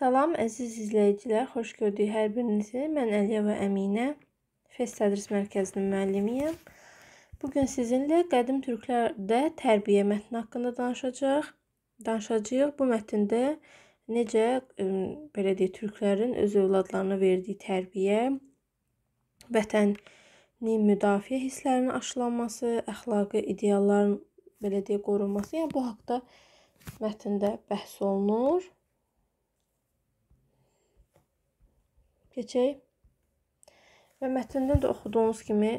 Salam əziz izləyicilər, xoş gördük hər birinizi. Mən Əliyeva Əminə, Fes Tədris Mərkəzinin müəllimiyəm. Bu gün sizinlə qədim türklərdə tərbiyə mətni haqqında danışacağıq. Danışacağıq. Bu mətndə necə belə deyək, türklərin öz övladlarına verdiyi tərbiyə, vətənin müdafiə hisslərinin aşılanması, əxlaqi idealların belə deyək qorunması, yəni bu haqqda mətndə bəhs olunur. Keçək. Və mətndə də oxuduğumuz kimi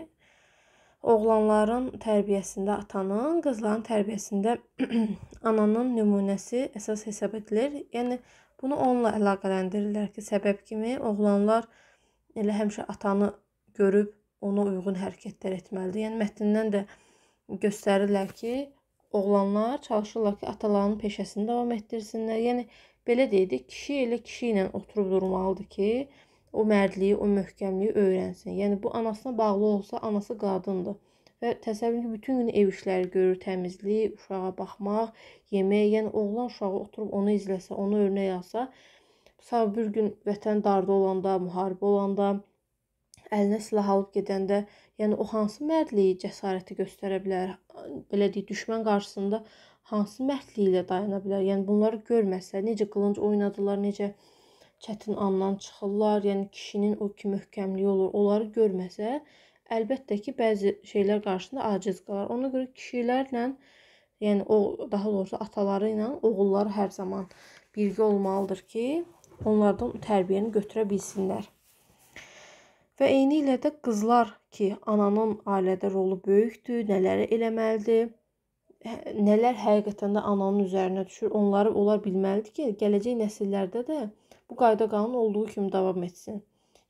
oğlanların tərbiyəsində atanın, qızların tərbiyəsində ananın nümunəsi əsas hesab edilir. Yəni bunu onunla əlaqələndirirlər ki, səbəb kimi oğlanlar elə həmişə atanı görüb ona uyğun hərəkətlər etməlidir. Yəni mətndən də göstərirlər ki, oğlanlar çalışırlar ki, atalarının peşəsini davam etdirsinlər. Yəni belə deyirik, kişi elə kişi ilə oturub durmalıdır ki, o mərdliyi, o möhkəmliyi öyrənsin. Yəni bu anasına bağlı olsa, anası qadındır. Və təsəvvür ki, bütün gün ev işləri görür, təmizlik, uşağa baxmaq, yemək, yəni oğlan uşağı oturub onu izləsə, onu örnək alsa, sabah bir gün vətən darda olanda, müharibə olanda, əlinə silah alıb gedəndə, yəni o hansı mərdliyi, cəsarəti göstərə bilər? Belə deyək, düşmən qarşısında hansı mərdliyi ilə dayana bilər? Yəni bunları görməsə, necə qılınc oynadılar, necə çətin andan çıxırlar, yəni kişinin o ki möhkəmliyi olur. Onları görməsə, əlbəttə ki, bəzi şeylər qarşısında aciz qalar. Ona görə kişilərlə, yəni o daha doğrusu ataları ilə oğulları hər zaman birgə olmalıdır ki, onlardan tərbiyəni götürə bilsinlər. Və eyni ilə də qızlar ki, ananın ailədə rolu böyükdür, nələri eləməlidir, hə, nələr həqiqətən də ananın üzərinə düşür, onları onlar bilməlidir ki, gələcək nəsillərdə də bu qayda qanun olduğu kimi davam etsin.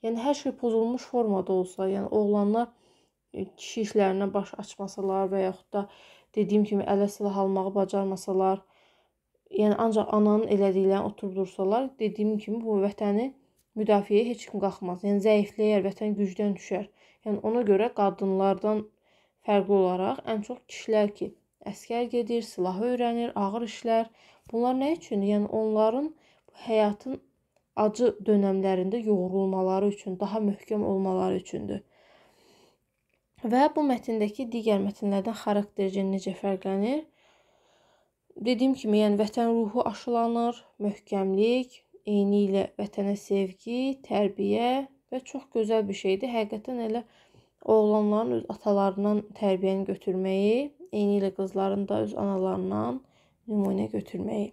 Yəni hər şey pozulmuş formada olsa, yəni oğlanlar e, kişi işlərinə baş açmasalar və yaxud da dediyim kimi ələ silah almağı bacarmasalar, yəni ancaq ananın elədiklərini oturub dursalar, dediyim kimi bu vətəni müdafiəyə heç kim qalxmaz. Yəni zəifləyər, vətən gücdən düşər. Yəni ona görə qadınlardan fərqli olaraq ən çox kişilər ki, əskər gedir, silah öyrənir, ağır işlər. Bunlar nə üçün? Yəni onların həyatın acı dönəmlərində yoğrulmaları üçün, daha möhkəm olmaları üçündür. Və bu mətndəki digər mətnlərdən xaraktercə necə fərqlənir? Dediyim kimi, yəni vətən ruhu aşılanır, möhkəmlik, eyni ilə vətənə sevgi, tərbiyə və çox gözəl bir şeydir. Həqiqətən elə oğlanların öz atalarından tərbiyəni götürməyi, eyni ilə qızların da öz analarından nümunə götürməyi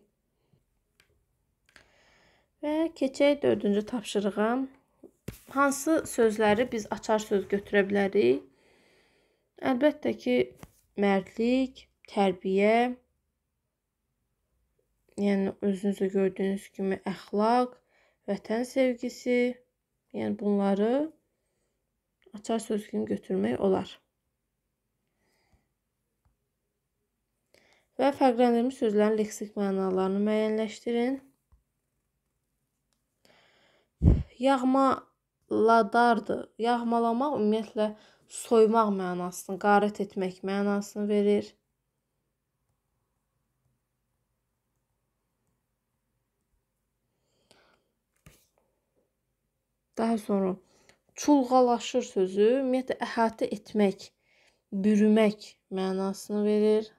Və keçək dördüncü tapşırığa. Hansı sözləri biz açar söz götürə bilərik? Əlbəttə ki, mərdlik, tərbiyə, yəni özünüzdə gördüyünüz kimi əxlaq, vətən sevgisi, yəni bunları açar söz kimi götürmək olar. Və fərqləndirilmiş sözlərin leksik mənalarını müəyyənləşdirin. Yağmaladardır. Yağmalamaq ümumiyyətlə soymaq mənasını, qarət etmək mənasını verir. Daha sonra çulğalaşır sözü ümumiyyətlə əhatə etmək, bürümək mənasını verir.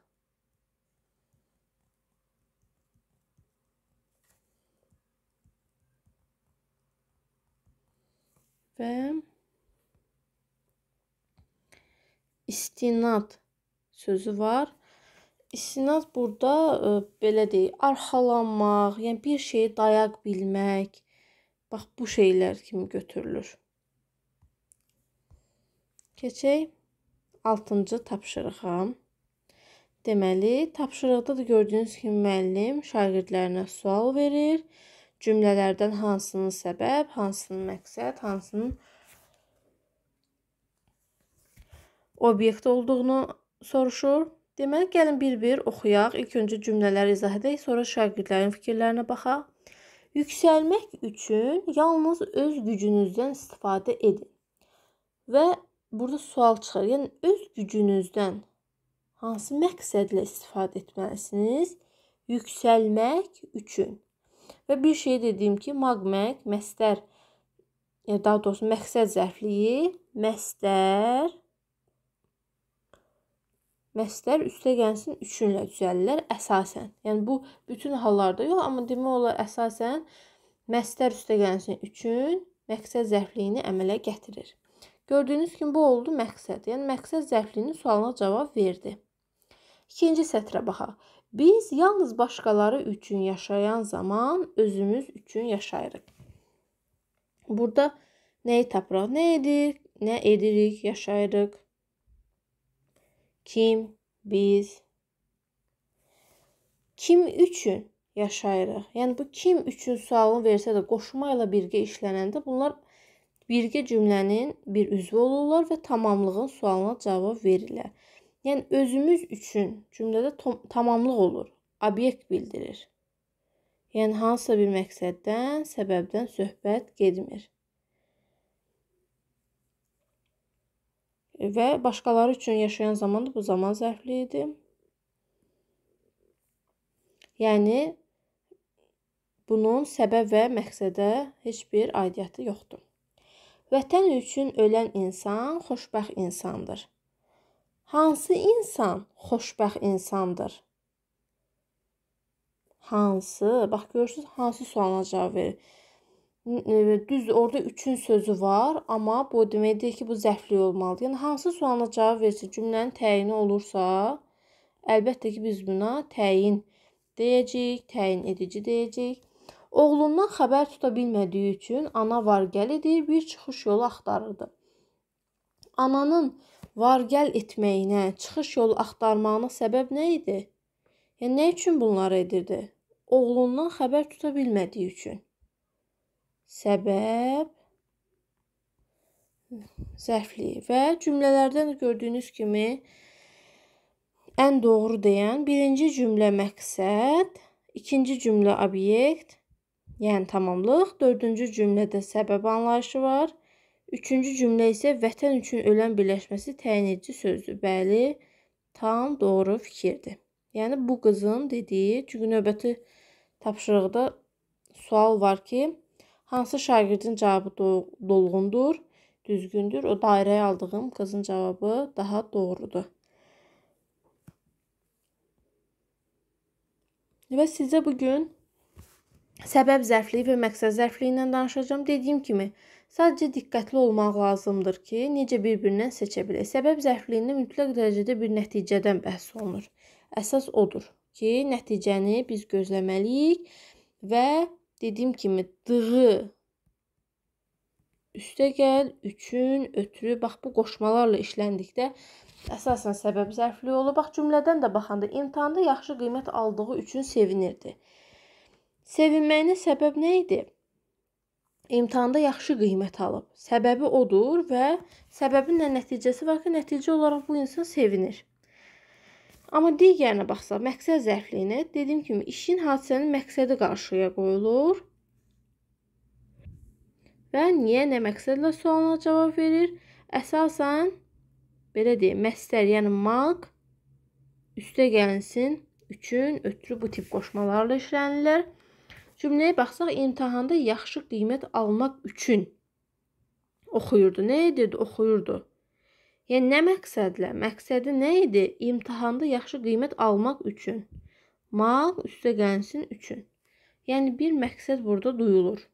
və istinad sözü var. İstinad burada ə, e, belə deyək, arxalanmaq, yəni bir şeyi dayaq bilmək. Bax bu şeylər kimi götürülür. Keçək 6-cı tapşırığa. Deməli, tapşırıqda da gördüyünüz kimi müəllim şagirdlərinə sual verir cümlələrdən hansının səbəb, hansının məqsəd, hansının obyekt olduğunu soruşur. Deməli, gəlin bir-bir oxuyaq. İlk öncə cümlələri izah edək, sonra şagirdlərin fikirlərinə baxaq. Yüksəlmək üçün yalnız öz gücünüzdən istifadə edin. Və burada sual çıxır. Yəni öz gücünüzdən hansı məqsədlə istifadə etməlisiniz? Yüksəlmək üçün. Və bir şey dediyim ki, magmək məstər daha doğrusu məqsəd zərfliyi məstər Məslər üstə gəlsin üçünlə düzəlirlər əsasən. Yəni bu bütün hallarda yox, amma demək olar əsasən məslər üstə gəlsin üçün məqsəd zərfliyini əmələ gətirir. Gördüyünüz kimi bu oldu məqsəd. Yəni məqsəd zərfliyinin sualına cavab verdi. İkinci sətrə baxaq. Biz yalnız başqaları üçün yaşayan zaman özümüz üçün yaşayırıq. Burada nəyi tapırıq? Nə edirik? Nə edirik? Yaşayırıq. Kim? Biz. Kim üçün yaşayırıq? Yəni bu kim üçün sualını versə də qoşma ilə birgə işlənəndə bunlar birgə cümlənin bir üzvü olurlar və tamamlığın sualına cavab verirlər. Yəni özümüz üçün cümlədə tamamlıq olur. Obyekt bildirir. Yəni hansısa bir məqsəddən, səbəbdən söhbət getmir. Və başqaları üçün yaşayan zaman da bu zaman zərfli idi. Yəni bunun səbəb və məqsədə heç bir aidiyyəti yoxdur. Vətən üçün ölən insan xoşbəxt insandır. Hansı insan xoşbəxt insandır? Hansı? Bax görürsüz, hansı sualına cavab verir. E, düz orada üçün sözü var, amma bu demək deyil ki, bu zəflik olmalıdır. Yəni hansı sualına cavab versə, cümlənin təyini olursa, əlbəttə ki, biz buna təyin deyəcəyik, təyin edici deyəcəyik. Oğlundan xəbər tuta bilmədiyi üçün ana var gəl edir, bir çıxış yolu axtarırdı. Ananın var-gəl etməyinə, çıxış yolu axtarmağına səbəb nə idi? Yəni nə üçün bunları edirdi? Oğlundan xəbər tuta bilmədiyi üçün. Səbəb zərfliyi və cümlələrdən gördüyünüz kimi ən doğru deyən birinci cümlə məqsəd, ikinci cümlə obyekt, yəni tamamlıq, dördüncü cümlədə səbəb anlayışı var. Üçüncü cümlə isə vətən üçün ölən birləşməsi təyin edici sözdür. Bəli, tam doğru fikirdir. Yəni bu qızın dediyi, çünki növbəti tapşırıqda sual var ki, hansı şagirdin cavabı dolğundur, düzgündür? O dairəyə aldığım qızın cavabı daha doğrudur. Və sizə bu gün səbəb zərfliyi və məqsəd zərfliyi ilə danışacağam. Dediyim kimi, Sadəcə diqqətli olmaq lazımdır ki, necə bir-birindən seçə bilək. Səbəb zərfliyində mütləq dərəcədə bir nəticədən bəhs olunur. Əsas odur ki, nəticəni biz gözləməliyik və dediyim kimi dığı üstə gəl, üçün, ötürü, bax bu qoşmalarla işləndikdə əsasən səbəb zərfliyi olur. Bax cümlədən də baxanda imtahanda yaxşı qiymət aldığı üçün sevinirdi. Sevinməyinə səbəb nə idi? imtahanda yaxşı qiymət alıb. Səbəbi odur və səbəbinlə nəticəsi var ki, nəticə olaraq bu insan sevinir. Amma digərinə baxsaq, məqsəd zərfliyinə dediyim kimi işin hadisənin məqsədi qarşıya qoyulur. Və niyə, nə məqsədlə sualına cavab verir? Əsasən belə deyim, məstər, yəni maq üstə gəlinsin üçün ötürü bu tip qoşmalarla işlənilir. Cümləyə baxsaq, imtahanda yaxşı qiymət almaq üçün oxuyurdu. Nə edirdi? Oxuyurdu. Yəni nə məqsədlə? Məqsədi nə idi? İmtahanda yaxşı qiymət almaq üçün. Mal üstə gəlsin üçün. Yəni bir məqsəd burada duyulur.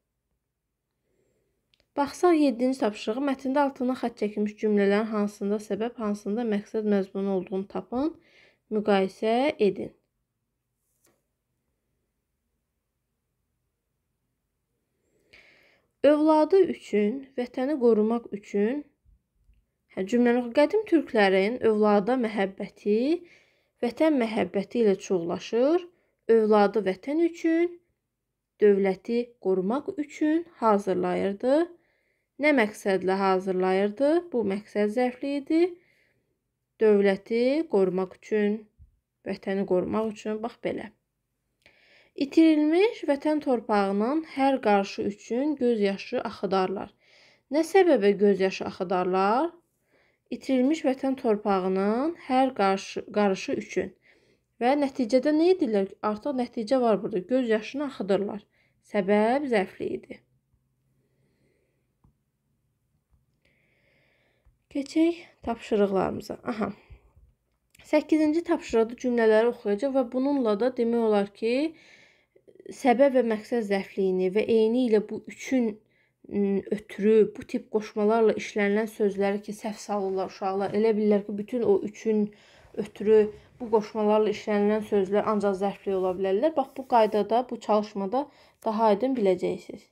Baxsaq 7-ci tapşırığı mətndə altına xətt çəkilmiş cümlələrin hansında səbəb, hansında məqsəd məzmunu olduğunu tapın, müqayisə edin. Övladı üçün, vətəni qorumaq üçün hə, cümləni qədim türklərin övlada məhəbbəti vətən məhəbbəti ilə çoxlaşır. Övladı vətən üçün, dövləti qorumaq üçün hazırlayırdı. Nə məqsədlə hazırlayırdı? Bu məqsəd zərfli idi. Dövləti qorumaq üçün, vətəni qorumaq üçün bax belə. İtirilmiş vətən torpağının hər qarşı üçün göz yaşı axıdarlar. Nə səbəbə göz yaşı axıdarlar? İtirilmiş vətən torpağının hər qarşı qarışı üçün və nəticədə nə edirlər? Artıq nəticə var burada. Göz yaşını axıdırlar. Səbəb zəifliyi idi. Keçək tapşırıqlarımıza. Aha. 8-ci tapşırıqda cümlələri oxuyacaq və bununla da demək olar ki, səbəb və məqsəd zəifliyini və eyni ilə bu üçün ötürü bu tip qoşmalarla işlənilən sözləri ki, səhv salırlar uşaqlar. Elə bilirlər ki, bütün o üçün ötürü bu qoşmalarla işlənilən sözlər ancaq zərfli ola bilərlər. Bax bu qaydada, bu çalışmada daha aydın biləcəksiniz.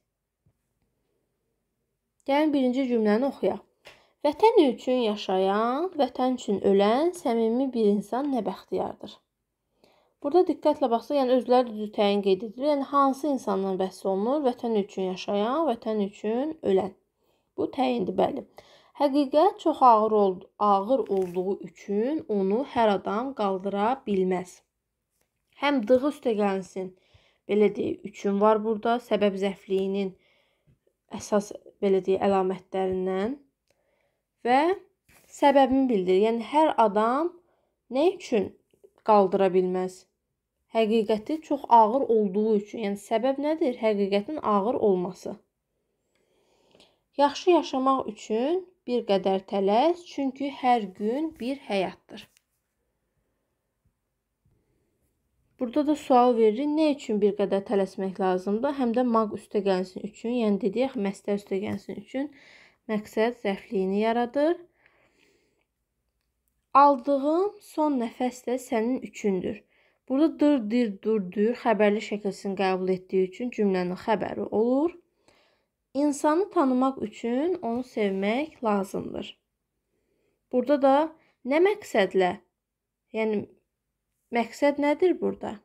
Gəlin birinci cümləni oxuyaq. Vətən üçün yaşayan, vətən üçün ölən səmimi bir insan nə bəxtiyardır. Burada diqqətlə baxsa, yəni özləri düzü təyin qeyd edilir. Yəni hansı insandan bəhs olunur? Vətən üçün yaşayan, vətən üçün ölən. Bu təyindir, bəli. Həqiqət çox ağır oldu, ağır olduğu üçün onu hər adam qaldıra bilməz. Həm dığı üstə gəlsin. Belə deyək, üçün var burada səbəb zəifliyinin əsas belə deyək əlamətlərindən və səbəbini bildirir. Yəni hər adam nə üçün qaldıra bilməz? həqiqəti çox ağır olduğu üçün, yəni səbəb nədir? Həqiqətin ağır olması. Yaxşı yaşamaq üçün bir qədər tələs, çünki hər gün bir həyatdır. Burada da sual verir, nə üçün bir qədər tələsmək lazımdır? Həm də maq üstə gəlsin üçün, yəni dedik, məstər üstə gəlsin üçün məqsəd zəfliyini yaradır. Aldığım son nəfəs də sənin üçündür. Burada dır, dir, dur, dür xəbərli şəkilsini qəbul etdiyi üçün cümlənin xəbəri olur. İnsanı tanımaq üçün onu sevmək lazımdır. Burada da nə məqsədlə? Yəni məqsəd nədir burada?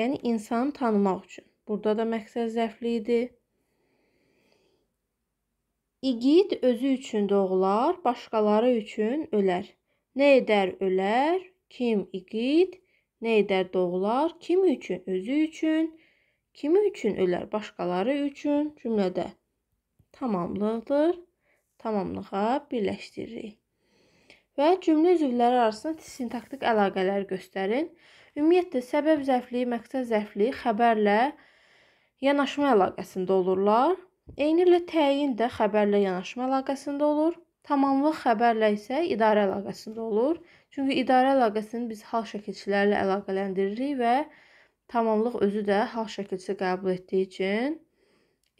Yəni insanı tanımaq üçün. Burada da məqsəd zərfli idi. İgid özü üçün doğular, başqaları üçün ölər. Nə edər ölər, Kim igid nə edər doğular, kim üçün özü üçün, kimi üçün ölər başqaları üçün cümlədə tamamlıqdır. Tamamlığa birləşdiririk. Və cümlə üzvləri arasında sintaktik əlaqələr göstərin. Ümumiyyətlə səbəb zərfliyi, məqsəd zərfliyi xəbərlə yanaşma əlaqəsində olurlar. Eynilə təyin də xəbərlə yanaşma əlaqəsində olur. Tamamlıq xəbərlə isə idarə əlaqəsində olur. Çünki idarə əlaqəsini biz hal şəkilçilərlə əlaqələndiririk və tamamlıq özü də hal şəkilçisi qəbul etdiyi üçün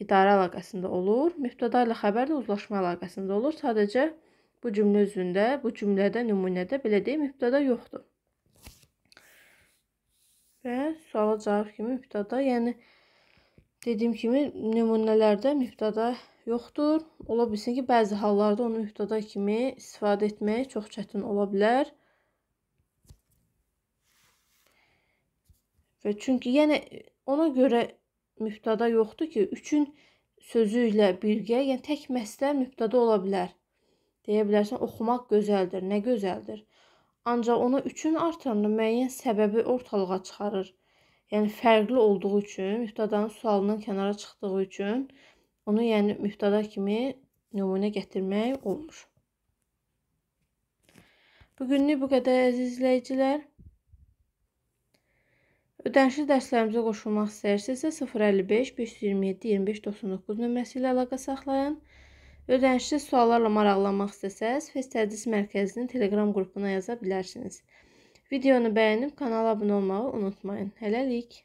idarə əlaqəsində olur. Mübtəda ilə xəbər də uzlaşma əlaqəsində olur. Sadəcə bu cümlə üzvündə, bu cümlədə, nümunədə belə deyək, mübtəda yoxdur. Və suala cavab kimi mübtəda, yəni dediyim kimi nümunələrdə mübtəda yoxdur. Ola bilsin ki, bəzi hallarda onu mübtəda kimi istifadə etmək çox çətin ola bilər. Və çünki yəni e, ona görə mübtada yoxdur ki, üçün sözü ilə birgə, yəni tək məsələ mübtada ola bilər. Deyə bilərsən, oxumaq gözəldir, nə gözəldir. Ancaq ona üçün artanı müəyyən səbəbi ortalığa çıxarır. Yəni fərqli olduğu üçün, mübtadanın sualının kənara çıxdığı üçün onu yəni mübtada kimi nümunə gətirmək olmur. Bu günlük bu qədər əziz izləyicilər. Ödənişli dərslərimizə qoşulmaq istəyirsinizsə 055 527 25 99 nömrəsi ilə əlaqə saxlayın. Ödənişli suallarla maraqlanmaq istəsəz, Fes Tədris Mərkəzinin Telegram qrupuna yaza bilərsiniz. Videonu bəyənib kanala abunə olmağı unutmayın. Hələlik!